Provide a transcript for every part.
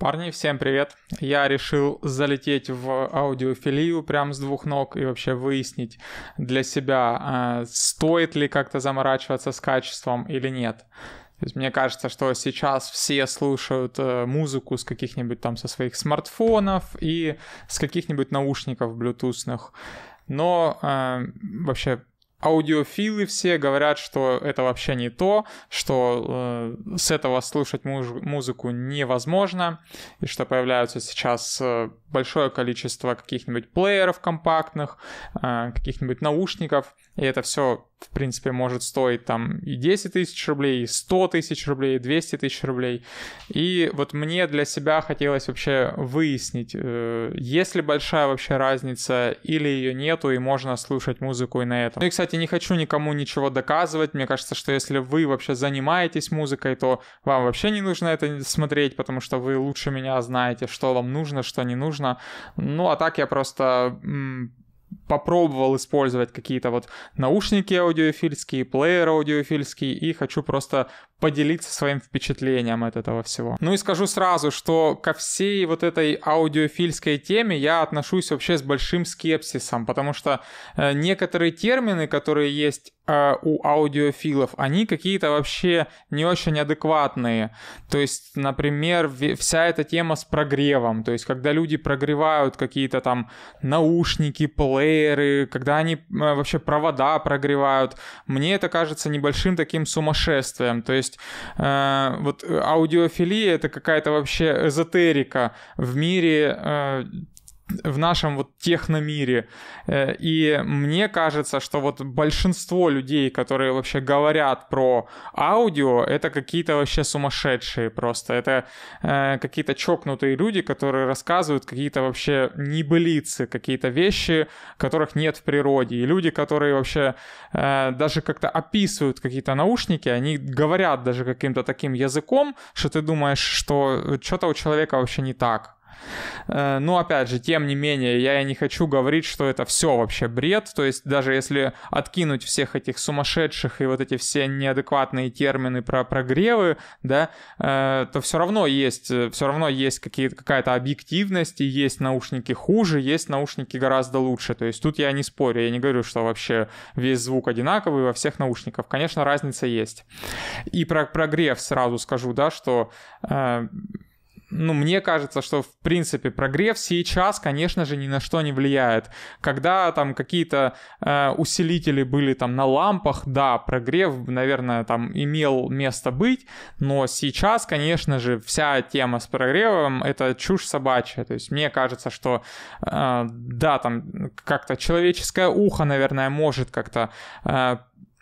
Парни, всем привет! Я решил залететь в аудиофилию прям с двух ног и вообще выяснить для себя, а, стоит ли как-то заморачиваться с качеством или нет. То есть мне кажется, что сейчас все слушают э, музыку с каких-нибудь там со своих смартфонов и с каких-нибудь наушников блютусных. Но э, вообще аудиофилы все говорят, что это вообще не то, что э, с этого слушать муж- музыку невозможно, и что появляются сейчас э, большое количество каких-нибудь плееров компактных, э, каких-нибудь наушников, и это все в принципе, может стоить там и 10 тысяч рублей, и 100 тысяч рублей, и 200 тысяч рублей. И вот мне для себя хотелось вообще выяснить, э, есть ли большая вообще разница или ее нету, и можно слушать музыку и на этом. Ну и, кстати, не хочу никому ничего доказывать. Мне кажется, что если вы вообще занимаетесь музыкой, то вам вообще не нужно это смотреть, потому что вы лучше меня знаете, что вам нужно, что не нужно. Ну а так я просто попробовал использовать какие-то вот наушники аудиофильские, плеер аудиофильский, и хочу просто поделиться своим впечатлением от этого всего. Ну и скажу сразу, что ко всей вот этой аудиофильской теме я отношусь вообще с большим скепсисом, потому что э, некоторые термины, которые есть э, у аудиофилов, они какие-то вообще не очень адекватные. То есть, например, вся эта тема с прогревом, то есть когда люди прогревают какие-то там наушники, плееры, когда они э, вообще провода прогревают, мне это кажется небольшим таким сумасшествием. То есть есть э, вот э, аудиофилия — это какая-то вообще эзотерика в мире э, в нашем вот техномире. Э, и мне кажется, что вот большинство людей, которые вообще говорят про аудио, это какие-то вообще сумасшедшие просто. Это э, какие-то чокнутые люди, которые рассказывают какие-то вообще небылицы, какие-то вещи, которых нет в природе. И люди, которые вообще э, даже как-то описывают какие-то наушники, они говорят даже каким-то таким языком, что ты думаешь, что что-то у человека вообще не так. Э, Но ну, опять же, тем не менее, я не хочу говорить, что это все вообще бред. То есть даже если откинуть всех этих сумасшедших и вот эти все неадекватные термины про прогревы, да, э, то все равно есть, э, все равно есть какие-то какая-то объективность, и есть наушники хуже, есть наушники гораздо лучше. То есть тут я не спорю, я не говорю, что вообще весь звук одинаковый во всех наушниках. Конечно, разница есть. И про прогрев сразу скажу, да, что э, ну, мне кажется, что, в принципе, прогрев сейчас, конечно же, ни на что не влияет. Когда там какие-то э, усилители были там на лампах, да, прогрев, наверное, там имел место быть, но сейчас, конечно же, вся тема с прогревом — это чушь собачья. То есть мне кажется, что, э, да, там как-то человеческое ухо, наверное, может как-то э,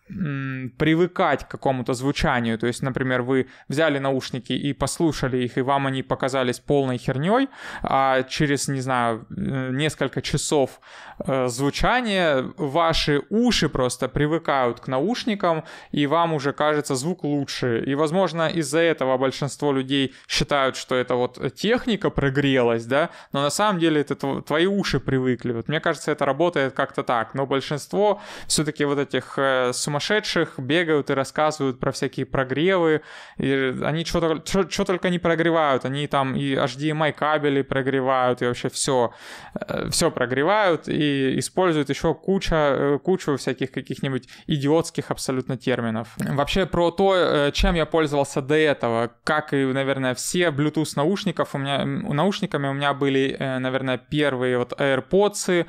привыкать к какому-то звучанию. То есть, например, вы взяли наушники и послушали их, и вам они показались полной херней, а через, не знаю, э, несколько часов э, звучания ваши уши просто привыкают к наушникам, и вам уже кажется звук лучше. И, возможно, из-за этого большинство людей считают, что это вот техника прогрелась, да, но на самом деле это твои уши привыкли. Вот мне кажется, это работает как-то так, но большинство все-таки вот этих сумасшедших э, сумасшедших бегают и рассказывают про всякие прогревы. И они что только не прогревают. Они там и HDMI кабели прогревают, и вообще все, э, все прогревают и используют еще куча, э, кучу всяких каких-нибудь идиотских абсолютно терминов. Вообще про то, э, чем я пользовался до этого, как и, наверное, все Bluetooth наушников у меня, наушниками у меня были, наверное, первые вот AirPods,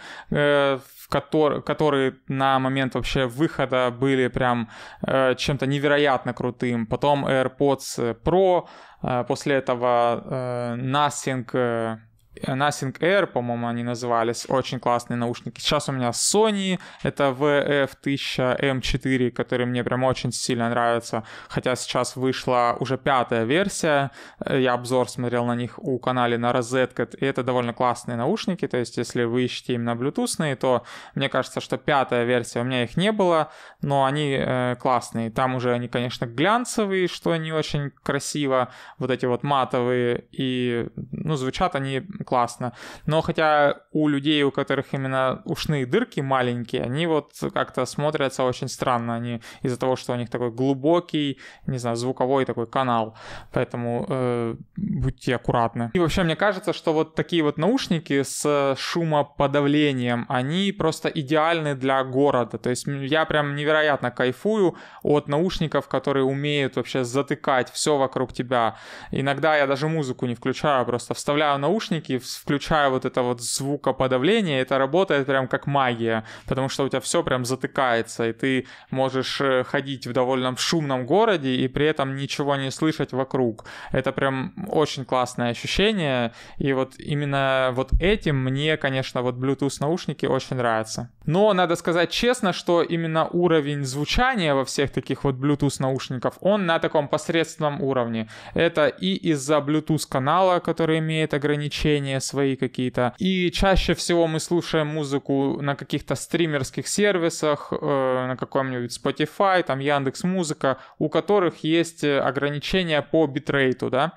которые на момент вообще выхода были были прям э, чем-то невероятно крутым. Потом AirPods Pro, э, после этого э, Nothing э, Э, Nothing Air, по-моему, они назывались. Очень классные наушники. Сейчас у меня Sony, это VF1000M4, который мне прям очень сильно нравится. Хотя сейчас вышла уже пятая версия. Э, я обзор смотрел на них у канала на Rosetcat. И это довольно классные наушники. То есть, если вы ищете именно Bluetooth, то мне кажется, что пятая версия у меня их не было. Но они э, классные. Там уже они, конечно, глянцевые, что не очень красиво. Вот эти вот матовые. И, ну, звучат они классно. Но хотя у людей, у которых именно ушные дырки маленькие, они вот как-то смотрятся очень странно. Они из-за того, что у них такой глубокий, не знаю, звуковой такой канал. Поэтому э, будьте аккуратны. И вообще, мне кажется, что вот такие вот наушники с шумоподавлением, они просто идеальны для города. То есть я прям невероятно кайфую от наушников, которые умеют вообще затыкать все вокруг тебя. Иногда я даже музыку не включаю, а просто вставляю наушники музыки, включая вот это вот звукоподавление, это работает прям как магия, потому что у тебя все прям затыкается, и ты можешь э, ходить в довольно шумном городе и при этом ничего не слышать вокруг. Это прям очень классное ощущение, и вот именно вот этим мне, конечно, вот Bluetooth наушники очень нравятся. Но надо сказать честно, что именно уровень звучания во всех таких вот Bluetooth наушников, он на таком посредственном уровне. Это и из-за Bluetooth канала, который имеет ограничения свои какие-то. И чаще всего мы слушаем музыку на каких-то стримерских сервисах, э, на каком-нибудь Spotify, там Яндекс Музыка, у которых есть э, ограничения по битрейту, да.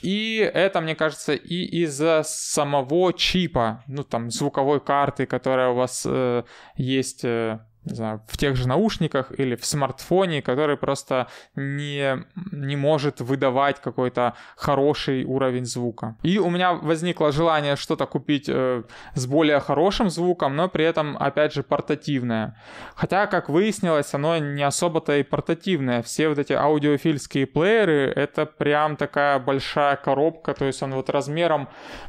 И это, мне кажется, и из-за самого чипа, ну там звуковой карты, которая у вас э, есть э, не знаю, в тех же наушниках или в смартфоне, который просто не, не может выдавать какой-то хороший уровень звука. И у меня возникло желание что-то купить э, с более хорошим звуком, но при этом, опять же, портативное. Хотя, как выяснилось, оно не особо-то и портативное. Все вот эти аудиофильские плееры — это прям такая большая коробка, то есть он вот размером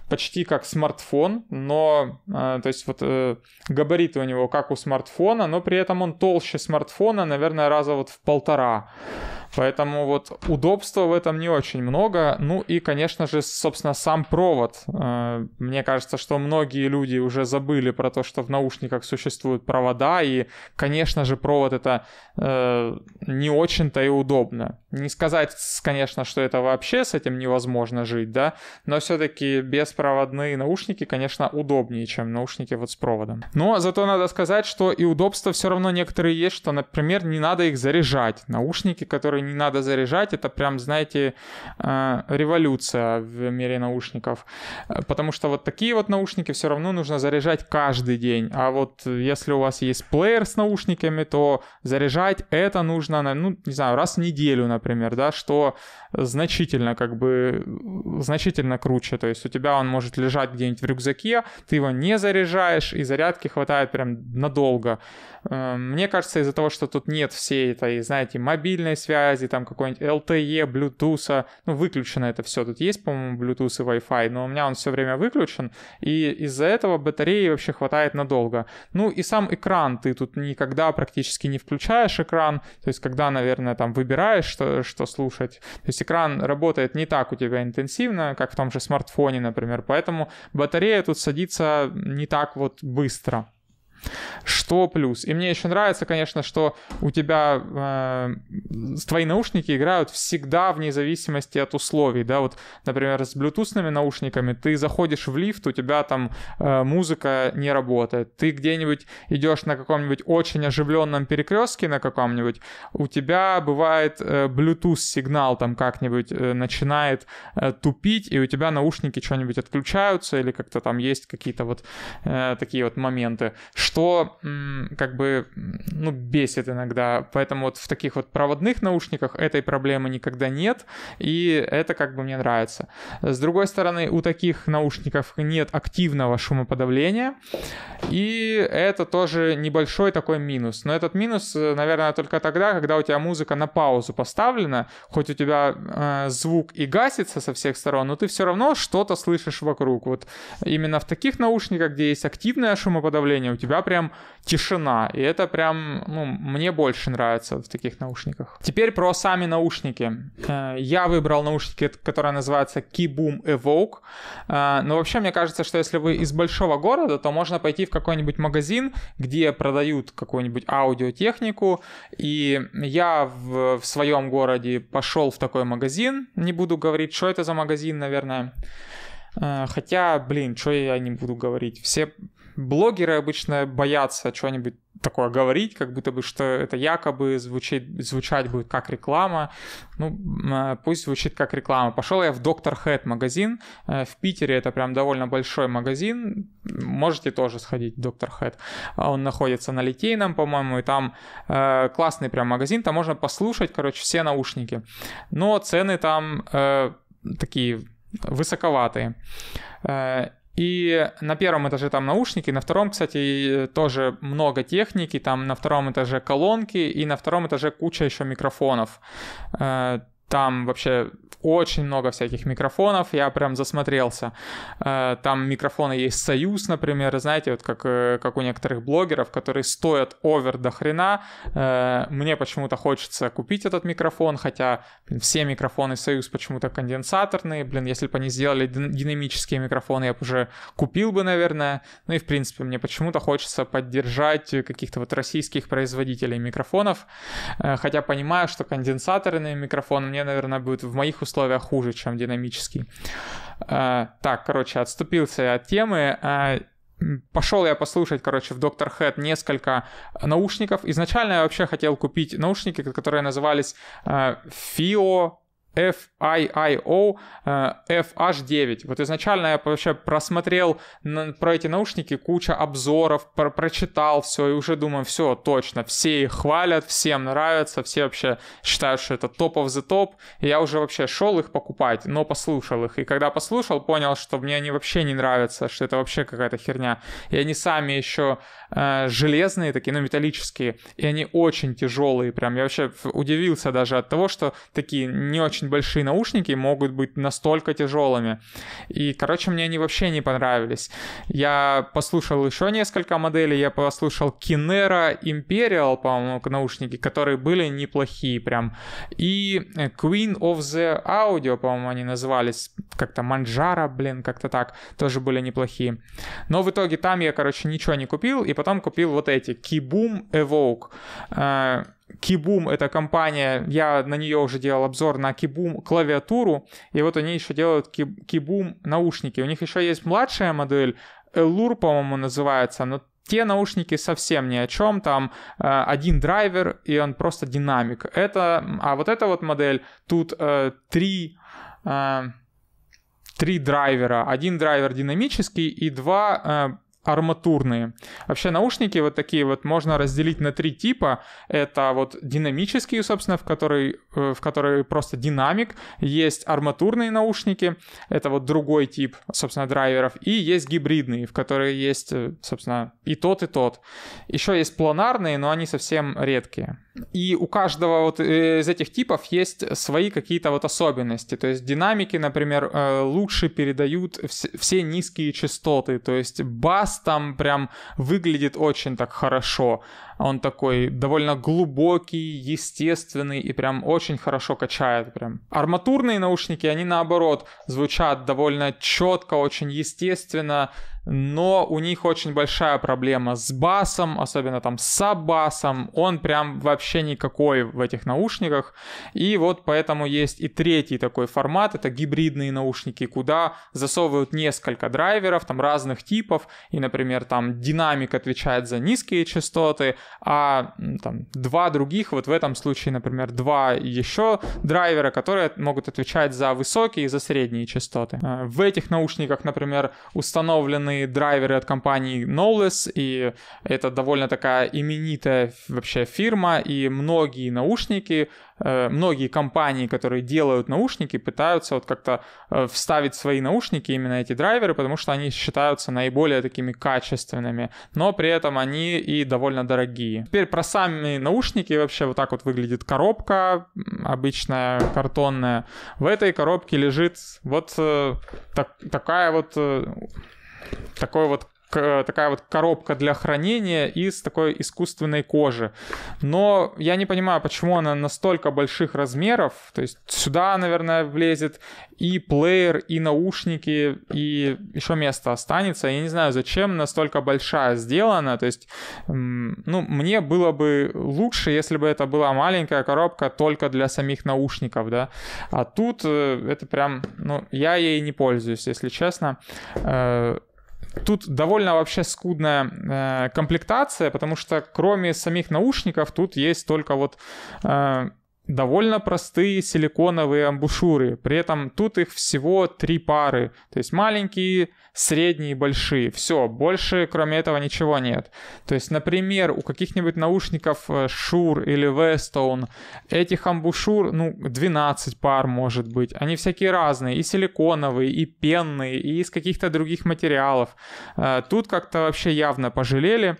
почти как смартфон, но, э, то есть вот э, габариты у него как у смартфона, но при этом он толще смартфона, наверное, раза вот в полтора. Поэтому вот удобства в этом не очень много. Ну и, конечно же, собственно, сам провод. Э, мне кажется, что многие люди уже забыли про то, что в наушниках существуют провода, и, конечно же, провод это э, не очень-то и удобно. Не сказать, конечно, что это вообще с этим невозможно жить, да, но все-таки беспроводные наушники, конечно, удобнее, чем наушники вот с проводом. Но ну, а зато надо сказать, что и удобства все равно некоторые есть, что, например, не надо их заряжать. Наушники, которые не надо заряжать. Это прям, знаете, э, революция в мире наушников. Э, потому что вот такие вот наушники все равно нужно заряжать каждый день. А вот если у вас есть плеер с наушниками, то заряжать это нужно, ну, не знаю, раз в неделю, например, да, что значительно, как бы, значительно круче. То есть у тебя он может лежать где-нибудь в рюкзаке, ты его не заряжаешь, и зарядки хватает прям надолго. Э, мне кажется, из-за того, что тут нет всей этой, знаете, мобильной связи, связи, там какой-нибудь LTE, Bluetooth, ну, выключено это все. Тут есть, по-моему, Bluetooth и Wi-Fi, но у меня он все время выключен, и из-за этого батареи вообще хватает надолго. Ну, и сам экран, ты тут никогда практически не включаешь экран, то есть когда, наверное, там выбираешь, что, что слушать. То есть экран работает не так у тебя интенсивно, как в том же смартфоне, например, поэтому батарея тут садится не так вот быстро. Что плюс? И мне еще нравится, конечно, что у тебя э, твои наушники играют всегда вне зависимости от условий, да, вот, например, с блютусными наушниками ты заходишь в лифт, у тебя там э, музыка не работает, ты где-нибудь идешь на каком-нибудь очень оживленном перекрестке на каком-нибудь, у тебя бывает э, Bluetooth сигнал там как-нибудь э, начинает э, тупить, и у тебя наушники что-нибудь отключаются или как-то там есть какие-то вот э, такие вот моменты что как бы ну, бесит иногда. Поэтому вот в таких вот проводных наушниках этой проблемы никогда нет, и это как бы мне нравится. С другой стороны, у таких наушников нет активного шумоподавления, и это тоже небольшой такой минус. Но этот минус, э, наверное, только тогда, когда у тебя музыка на паузу поставлена, хоть у тебя э, звук и гасится со всех сторон, но ты все равно что-то слышишь вокруг. Вот именно в таких наушниках, где есть активное шумоподавление, у тебя тебя прям тишина. И это прям, ну, мне больше нравится в таких наушниках. Теперь про сами наушники. Э, я выбрал наушники, которые называются Keyboom Evoke. Э, но вообще, мне кажется, что если вы из большого города, то можно пойти в какой-нибудь магазин, где продают какую-нибудь аудиотехнику. И я в, в своем городе пошел в такой магазин. Не буду говорить, что это за магазин, наверное. Э, хотя, блин, что я не буду говорить. Все, блогеры обычно боятся что нибудь такое говорить, как будто бы, что это якобы звучит, звучать будет как реклама. Ну, а, пусть звучит как реклама. Пошел я в Доктор Хэт магазин. Э, в Питере это прям довольно большой магазин. Можете тоже сходить в Доктор Хэт. А он находится на Литейном, по-моему, и там э, классный прям магазин. Там можно послушать, короче, все наушники. Но цены там э, такие высоковатые. И на первом этаже там наушники, на втором, кстати, тоже много техники, там на втором этаже колонки и на втором этаже куча еще микрофонов. Э, там вообще очень много всяких микрофонов, я прям засмотрелся. Э, там микрофоны есть Союз, например, знаете, вот как, э, как у некоторых блогеров, которые стоят овер до хрена. Э, мне почему-то хочется купить этот микрофон, хотя блин, все микрофоны Союз почему-то конденсаторные. Блин, если бы они сделали динамические микрофоны, я бы уже купил бы, наверное. Ну и, в принципе, мне почему-то хочется поддержать каких-то вот российских производителей микрофонов, хотя понимаю, что конденсаторные микрофоны мне мне, наверное, будет в моих условиях хуже, чем динамический. А, так, короче, отступился от темы. А, пошел я послушать, короче, в Доктор Хэт несколько наушников. Изначально я вообще хотел купить наушники, которые назывались Фио а, FIIO э, FH9. Вот изначально я вообще просмотрел про эти наушники куча обзоров, про прочитал все и уже думаю, все, точно, все их хвалят, всем нравится, все вообще считают, что это топ of the top. я уже вообще шел их покупать, но послушал их. И когда послушал, понял, что мне они вообще не нравятся, что это вообще какая-то херня. И они сами еще э, железные такие, ну, металлические, и они очень тяжелые прям. Я вообще удивился даже от того, что такие не очень очень большие наушники могут быть настолько тяжелыми. И, короче, мне они вообще не понравились. Я послушал еще несколько моделей, я послушал Kinera Imperial, по-моему, наушники, которые были неплохие прям. И э, Queen of the Audio, по-моему, они назывались. Как-то Манджара, блин, как-то так. Тоже были неплохие. Но в итоге там я, короче, ничего не купил, и потом купил вот эти. Kiboom Evoke э, Кибум — это компания, я на нее уже делал обзор на Кибум клавиатуру, и вот они еще делают Кибум наушники. У них еще есть младшая модель, Эллур, по-моему, называется, но те наушники совсем ни о чем, там э, один драйвер, и он просто динамик. Это, а вот эта вот модель, тут э, три... Э, три драйвера. Один драйвер динамический и два э, арматурные. Вообще наушники вот такие вот можно разделить на три типа. Это вот динамические, собственно, в которые, э, в которые просто динамик. Есть арматурные наушники, это вот другой тип, собственно, драйверов. И есть гибридные, в которые есть, э, собственно, и тот, и тот. Еще есть планарные, но они совсем редкие. И у каждого вот э, из этих типов есть свои какие-то вот особенности. То есть динамики, например, лучше передают все низкие частоты. То есть бас там прям выглядит очень так хорошо. А он такой довольно глубокий, естественный и прям очень хорошо качает прям. Арматурные наушники, они наоборот звучат довольно четко, очень естественно, но у них очень большая проблема с басом, особенно там с басом он прям вообще никакой в этих наушниках, и вот поэтому есть и третий такой формат, это гибридные наушники, куда засовывают несколько драйверов, там разных типов, и, например, там динамик отвечает за низкие частоты, а там два других, вот в этом случае, например, два еще драйвера, которые могут отвечать за высокие и за средние частоты. А, в этих наушниках, например, установлены драйверы от компании Knowless, и это довольно такая именитая вообще фирма, и многие наушники Э, многие компании, которые делают наушники, пытаются вот как-то э, вставить свои наушники, именно эти драйверы, потому что они считаются наиболее такими качественными, но при этом они и довольно дорогие. Теперь про сами наушники вообще вот так вот выглядит коробка, обычная картонная. В этой коробке лежит вот э, так, такая вот такой вот Э, такая вот коробка для хранения из такой искусственной кожи. Но я не понимаю, почему она настолько больших размеров. То есть сюда, наверное, влезет и плеер, и наушники, и еще место останется. Я не знаю, зачем настолько большая сделана. То есть, ну, мне было бы лучше, если бы это была маленькая коробка только для самих наушников, да. А тут э, это прям, ну, я ей не пользуюсь, если честно э, Тут довольно вообще скудная э, комплектация, потому что кроме самих наушников тут есть только вот э, довольно простые силиконовые амбушюры. При этом тут их всего три пары. То есть маленькие, средние и большие. Все, больше кроме этого ничего нет. То есть, например, у каких-нибудь наушников Shure э, или Westone этих амбушюр, ну, 12 пар может быть. Они всякие разные. И силиконовые, и пенные, и из каких-то других материалов. Э, тут как-то вообще явно пожалели.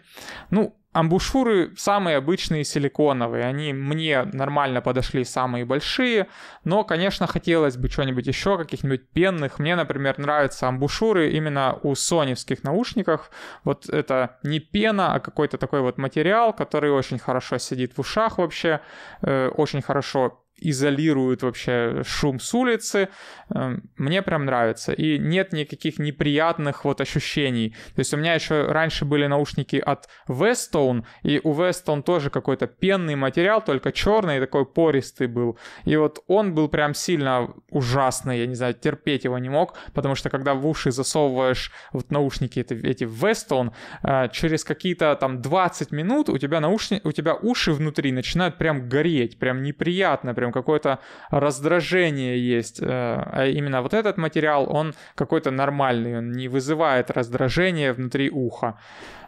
Ну, Амбушюры самые обычные силиконовые, они мне нормально подошли самые большие, но, конечно, хотелось бы что нибудь еще, каких-нибудь пенных. Мне, например, нравятся амбушюры именно у соневских наушников. Вот это не пена, а какой-то такой вот материал, который очень хорошо сидит в ушах вообще, э, очень хорошо изолируют вообще шум с улицы. Эм, мне прям нравится. И нет никаких неприятных вот ощущений. То есть у меня еще раньше были наушники от Westone, и у Westone тоже какой-то пенный материал, только черный, такой пористый был. И вот он был прям сильно ужасный, я не знаю, терпеть его не мог, потому что когда в уши засовываешь вот наушники эти, эти Westone, э, через какие-то там 20 минут у тебя, наушни... у тебя уши внутри начинают прям гореть, прям неприятно, прям прям какое-то раздражение есть. Э, а именно вот этот материал, он какой-то нормальный, он не вызывает раздражение внутри уха.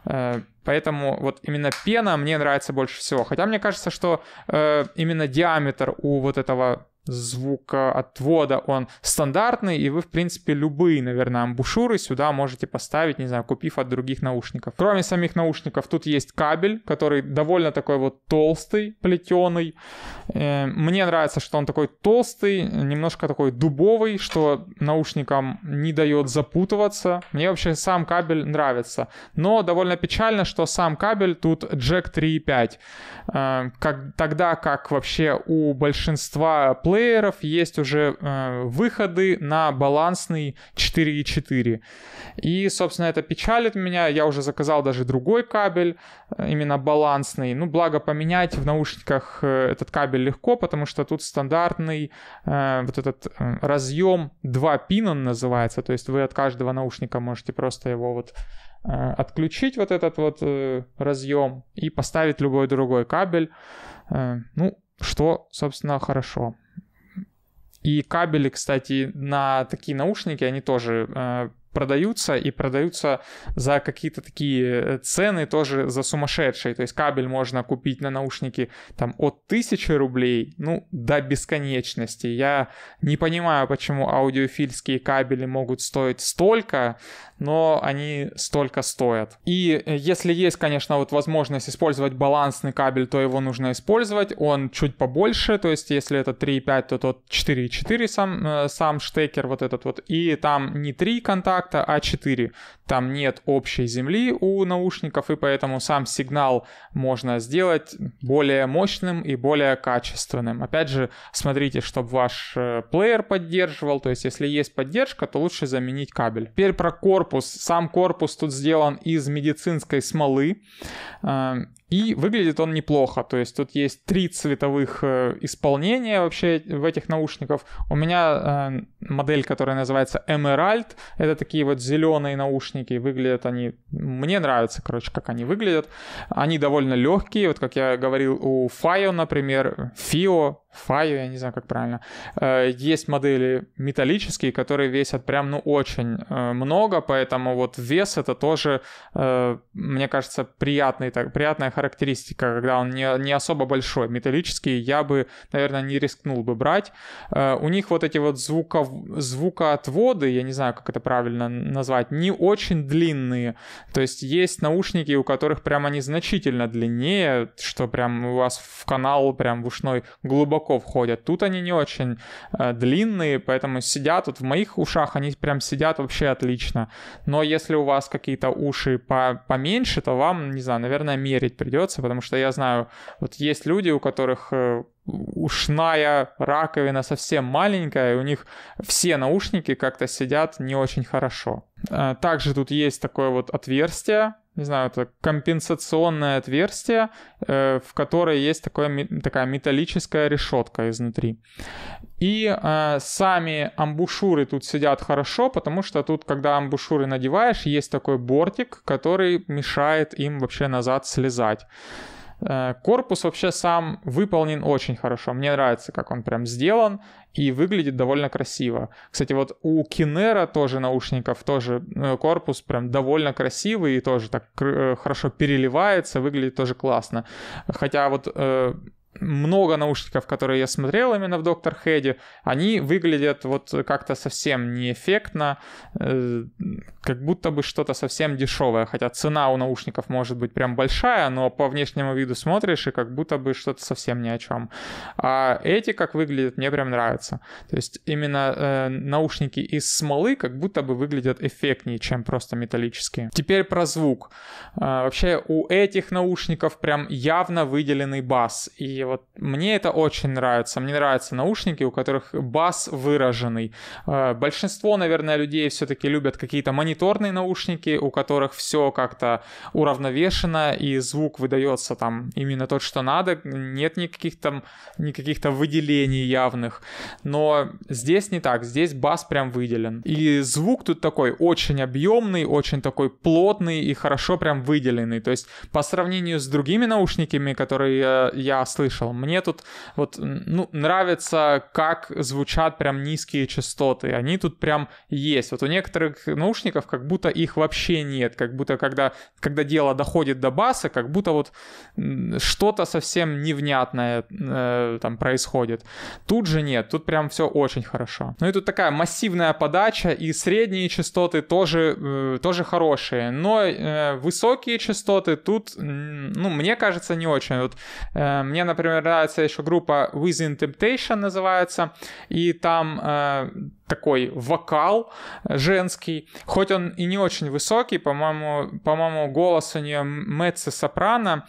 Э, поэтому вот именно пена мне нравится больше всего. Хотя мне кажется, что э, именно диаметр у вот этого звукоотвода он стандартный, и вы, в принципе, любые, наверное, амбушюры сюда можете поставить, не знаю, купив от других наушников. Кроме самих наушников, тут есть кабель, который довольно такой вот толстый, плетеный. Э, мне нравится, что он такой толстый, немножко такой дубовый, что наушникам не дает запутываться. Мне вообще сам кабель нравится. Но довольно печально, что сам кабель тут jack 3.5. Э, как, тогда как вообще у большинства плей плееров есть уже э, выходы на балансный 4.4. И, собственно, это печалит меня. Я уже заказал даже другой кабель, э, именно балансный. Ну, благо поменять в наушниках э, этот кабель легко, потому что тут стандартный э, вот этот э, разъем 2 пин он называется. То есть вы от каждого наушника можете просто его вот э, отключить вот этот вот разъем и поставить любой другой кабель. ну, что, собственно, хорошо. И кабели, кстати, на такие наушники, они тоже э, продаются и продаются за какие-то такие э, цены тоже за сумасшедшие. То есть кабель можно купить на наушники там от 1000 рублей, ну, до бесконечности. Я не понимаю, почему аудиофильские кабели могут стоить столько, но они столько стоят. И э, если есть, конечно, вот возможность использовать балансный кабель, то его нужно использовать. Он чуть побольше, то есть если это 3,5, то тот 4,4 сам, э, сам штекер вот этот вот. И там не 3 контакта, контакта А4. Там нет общей земли у наушников, и поэтому сам сигнал можно сделать более мощным и более качественным. Опять же, смотрите, чтобы ваш э, плеер поддерживал, то есть если есть поддержка, то лучше заменить кабель. Теперь про корпус. Сам корпус тут сделан из медицинской смолы. Эм, и выглядит он неплохо, то есть тут есть три цветовых э, исполнения вообще в этих наушников. У меня э, модель, которая называется Emerald, это такие вот зеленые наушники, выглядят они, мне нравится, короче, как они выглядят. Они довольно легкие, вот как я говорил, у Fio, например, Fio, Фаю, я не знаю, как правильно. Э, есть модели металлические, которые весят прям, ну, очень э, много, поэтому вот вес это тоже, э, мне кажется, приятный, так, приятная характеристика, когда он не, не особо большой. Металлические я бы, наверное, не рискнул бы брать. У них вот эти вот звуков, звукоотводы, я не знаю, как это правильно назвать, не очень длинные. То есть есть наушники, у которых прям они значительно длиннее, что прям у вас в канал прям в ушной глубоко облаков ходят. Тут они не очень э, длинные, поэтому сидят, вот в моих ушах они прям сидят вообще отлично. Но если у вас какие-то уши по поменьше, то вам, не знаю, наверное, мерить придется, потому что я знаю, вот есть люди, у которых э, ушная раковина совсем маленькая, и у них все наушники как-то сидят не очень хорошо. Э, также тут есть такое вот отверстие, не знаю, это компенсационное отверстие, э, в которое есть такое, такая металлическая решетка изнутри. И э, сами амбушюры тут сидят хорошо, потому что тут, когда амбушюры надеваешь, есть такой бортик, который мешает им вообще назад слезать. Э, корпус вообще сам выполнен очень хорошо. Мне нравится, как он прям сделан и выглядит довольно красиво. Кстати, вот у Кинера тоже наушников, тоже э, корпус прям довольно красивый и тоже так э, хорошо переливается, выглядит тоже классно. Хотя вот много наушников, которые я смотрел именно в Доктор Хеде, они выглядят вот как-то совсем неэффектно, э, как будто бы что-то совсем дешевое, хотя цена у наушников может быть прям большая, но по внешнему виду смотришь и как будто бы что-то совсем ни о чем. А эти как выглядят, мне прям нравятся. То есть именно э, наушники из смолы как будто бы выглядят эффектнее, чем просто металлические. Теперь про звук. Э, вообще у этих наушников прям явно выделенный бас, и вот. Мне это очень нравится. Мне нравятся наушники, у которых бас выраженный. Э, большинство, наверное, людей все-таки любят какие-то мониторные наушники, у которых все как-то уравновешено, и звук выдается там именно тот, что надо. Нет никаких там никаких то выделений явных. Но здесь не так. Здесь бас прям выделен. И звук тут такой очень объемный, очень такой плотный и хорошо прям выделенный. То есть по сравнению с другими наушниками, которые э, я слышал, слышал. Мне тут вот ну, нравится, как звучат прям низкие частоты. Они тут прям есть. Вот у некоторых наушников как будто их вообще нет. Как будто когда, когда дело доходит до баса, как будто вот что-то совсем невнятное э, там происходит. Тут же нет. Тут прям все очень хорошо. Ну и тут такая массивная подача и средние частоты тоже, э, тоже хорошие. Но э, высокие частоты тут, ну, мне кажется, не очень. Вот э, мне, например, например, нравится еще группа Within Temptation называется, и там э, такой вокал женский, хоть он и не очень высокий, по-моему, по-моему, голос у нее Мэтси Сопрано,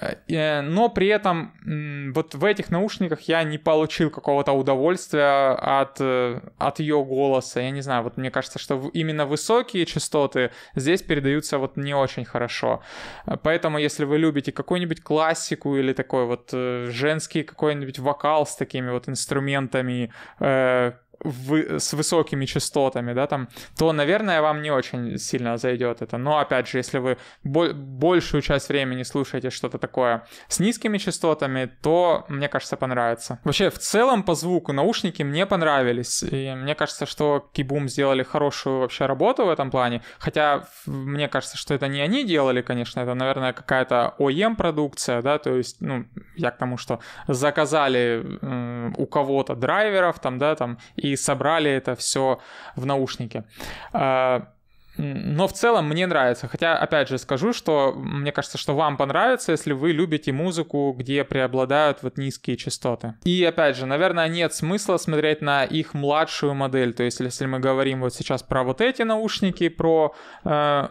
Э, но при этом вот в этих наушниках я не получил какого-то удовольствия от, э, от ее голоса. Я не знаю, вот мне кажется, что именно высокие частоты здесь передаются вот не очень хорошо. Э, поэтому, если вы любите какую-нибудь классику или такой вот женский какой-нибудь вокал с такими вот инструментами, вы, с высокими частотами, да, там, то, наверное, вам не очень сильно зайдет это. Но, опять же, если вы бо- большую часть времени слушаете что-то такое с низкими частотами, то, мне кажется, понравится. Вообще, в целом, по звуку наушники мне понравились. И мне кажется, что Кибум сделали хорошую вообще работу в этом плане. Хотя, мне кажется, что это не они делали, конечно, это, наверное, какая-то OEM-продукция, эм да, то есть, ну, я к тому, что заказали э, у кого-то драйверов, там, да, там, и собрали это все в наушники. А, но в целом мне нравится. Хотя, опять же, скажу, что мне кажется, что вам понравится, если вы любите музыку, где преобладают вот низкие частоты. И, опять же, наверное, нет смысла смотреть на их младшую модель. То есть, если мы говорим вот сейчас про вот эти наушники, про э,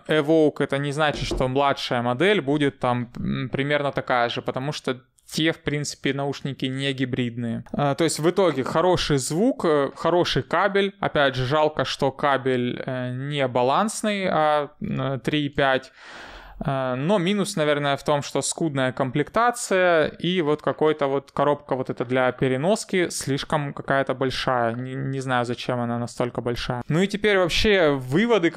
Evoke, это не значит, что младшая модель будет там примерно такая же, потому что те, в принципе, наушники не гибридные. А, то есть в итоге хороший звук, э, хороший кабель. Опять же, жалко, что кабель э, не балансный, а 3,5 Э, но минус, наверное, в том, что скудная комплектация и вот какая то вот коробка вот это для переноски слишком какая-то большая. Не, не знаю, зачем она настолько большая. Ну и теперь вообще выводы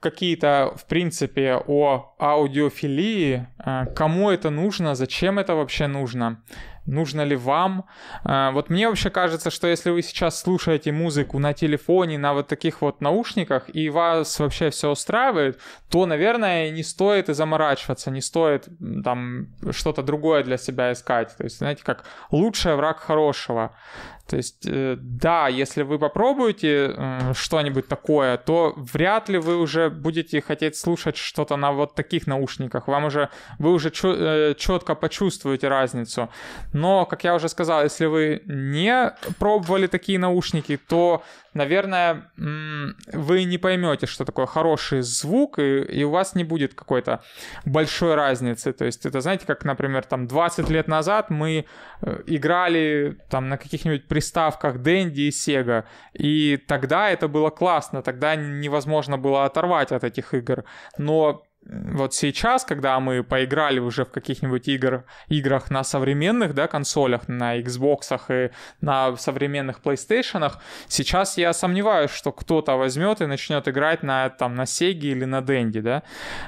какие-то, в принципе, о аудиофилии. Э, кому это нужно, зачем это вообще нужно? нужно ли вам. А, вот мне вообще кажется, что если вы сейчас слушаете музыку на телефоне, на вот таких вот наушниках, и вас вообще все устраивает, то, наверное, не стоит и заморачиваться, не стоит там что-то другое для себя искать. То есть, знаете, как лучший враг хорошего. То есть, э, да, если вы попробуете э, что-нибудь такое, то вряд ли вы уже будете хотеть слушать что-то на вот таких наушниках. Вам уже, вы уже четко э, почувствуете разницу. Но, как я уже сказал, если вы не пробовали такие наушники, то, наверное, вы не поймете, что такое хороший звук, и, и у вас не будет какой-то большой разницы. То есть это, знаете, как, например, там 20 лет назад мы э, играли там на каких-нибудь приставках Дэнди и Сега, и тогда это было классно, тогда невозможно было оторвать от этих игр. Но вот сейчас, когда мы поиграли уже в каких-нибудь игр, играх на современных да, консолях, на Xbox и на современных PlayStation, сейчас я сомневаюсь, что кто-то возьмет и начнет играть на, там, на Sega или на Dendy. Да?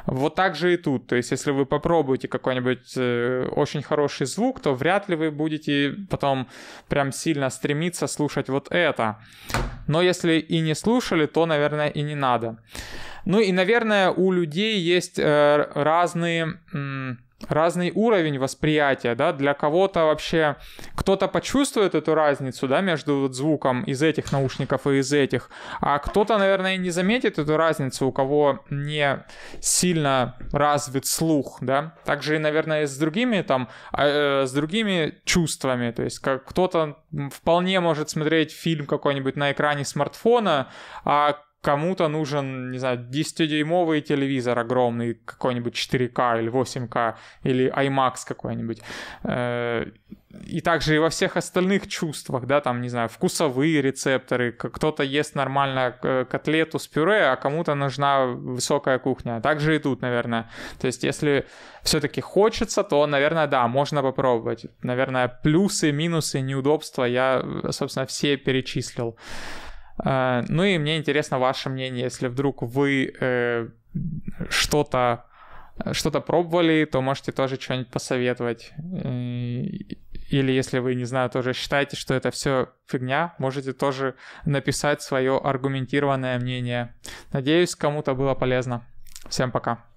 Вот так же и тут. То есть, если вы попробуете какой-нибудь э, очень хороший звук, то вряд ли вы будете потом прям сильно стремиться слушать вот это. Но если и не слушали, то, наверное, и не надо. Ну и, наверное, у людей есть э, разные разный уровень восприятия, да, для кого-то вообще, кто-то почувствует эту разницу, да, между вот звуком из этих наушников и из этих, а кто-то, наверное, не заметит эту разницу, у кого не сильно развит слух, да, также, и, наверное, с другими там, а, э, с другими чувствами, то есть как кто-то вполне может смотреть фильм какой-нибудь на экране смартфона, а кому-то нужен, не знаю, 10-дюймовый телевизор огромный, какой-нибудь 4К или 8К, или IMAX какой-нибудь. Э, и также и во всех остальных чувствах, да, там, не знаю, вкусовые рецепторы, кто-то ест нормально э, котлету с пюре, а кому-то нужна высокая кухня. Также и тут, наверное. То есть, если все-таки хочется, то, наверное, да, можно попробовать. Наверное, плюсы, минусы, неудобства я, собственно, все перечислил. Э, ну и мне интересно ваше мнение, если вдруг вы э, что-то э, что-то пробовали, то можете тоже что-нибудь посоветовать. Или если вы, не знаю, тоже считаете, что это все фигня, можете тоже написать свое аргументированное мнение. Надеюсь, кому-то было полезно. Всем пока.